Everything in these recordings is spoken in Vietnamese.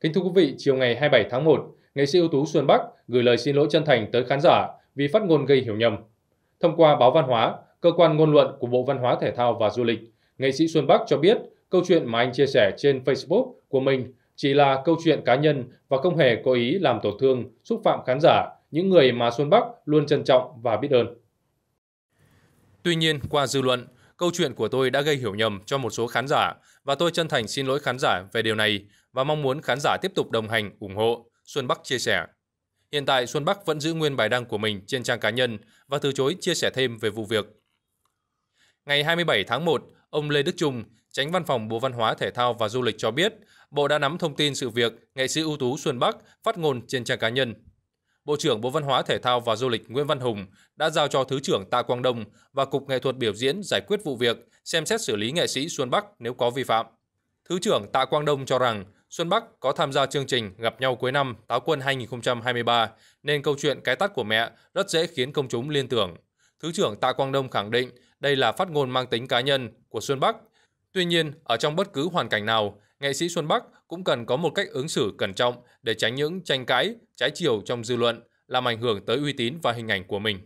Kính thưa quý vị, chiều ngày 27 tháng 1, nghệ sĩ ưu tú Xuân Bắc gửi lời xin lỗi chân thành tới khán giả vì phát ngôn gây hiểu nhầm. Thông qua báo Văn hóa, cơ quan ngôn luận của Bộ Văn hóa Thể thao và Du lịch, nghệ sĩ Xuân Bắc cho biết câu chuyện mà anh chia sẻ trên Facebook của mình chỉ là câu chuyện cá nhân và không hề cố ý làm tổn thương, xúc phạm khán giả, những người mà Xuân Bắc luôn trân trọng và biết ơn. Tuy nhiên, qua dư luận, câu chuyện của tôi đã gây hiểu nhầm cho một số khán giả và tôi chân thành xin lỗi khán giả về điều này và mong muốn khán giả tiếp tục đồng hành, ủng hộ, Xuân Bắc chia sẻ. Hiện tại Xuân Bắc vẫn giữ nguyên bài đăng của mình trên trang cá nhân và từ chối chia sẻ thêm về vụ việc. Ngày 27 tháng 1, ông Lê Đức Trung, Tránh Văn phòng Bộ Văn hóa Thể thao và Du lịch cho biết, Bộ đã nắm thông tin sự việc nghệ sĩ ưu tú Xuân Bắc phát ngôn trên trang cá nhân Bộ trưởng Bộ Văn hóa Thể thao và Du lịch Nguyễn Văn Hùng đã giao cho Thứ trưởng Tạ Quang Đông và Cục Nghệ thuật biểu diễn giải quyết vụ việc, xem xét xử lý nghệ sĩ Xuân Bắc nếu có vi phạm. Thứ trưởng Tạ Quang Đông cho rằng Xuân Bắc có tham gia chương trình Gặp nhau cuối năm Táo quân 2023 nên câu chuyện cái tắt của mẹ rất dễ khiến công chúng liên tưởng. Thứ trưởng Tạ Quang Đông khẳng định đây là phát ngôn mang tính cá nhân của Xuân Bắc. Tuy nhiên, ở trong bất cứ hoàn cảnh nào, nghệ sĩ Xuân Bắc cũng cần có một cách ứng xử cẩn trọng để tránh những tranh cãi, trái chiều trong dư luận, làm ảnh hưởng tới uy tín và hình ảnh của mình.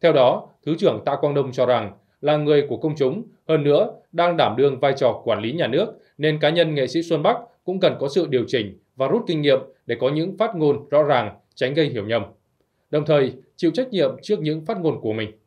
Theo đó, Thứ trưởng Tạ Quang Đông cho rằng là người của công chúng, hơn nữa đang đảm đương vai trò quản lý nhà nước, nên cá nhân nghệ sĩ Xuân Bắc cũng cần có sự điều chỉnh và rút kinh nghiệm để có những phát ngôn rõ ràng, tránh gây hiểu nhầm. Đồng thời, chịu trách nhiệm trước những phát ngôn của mình.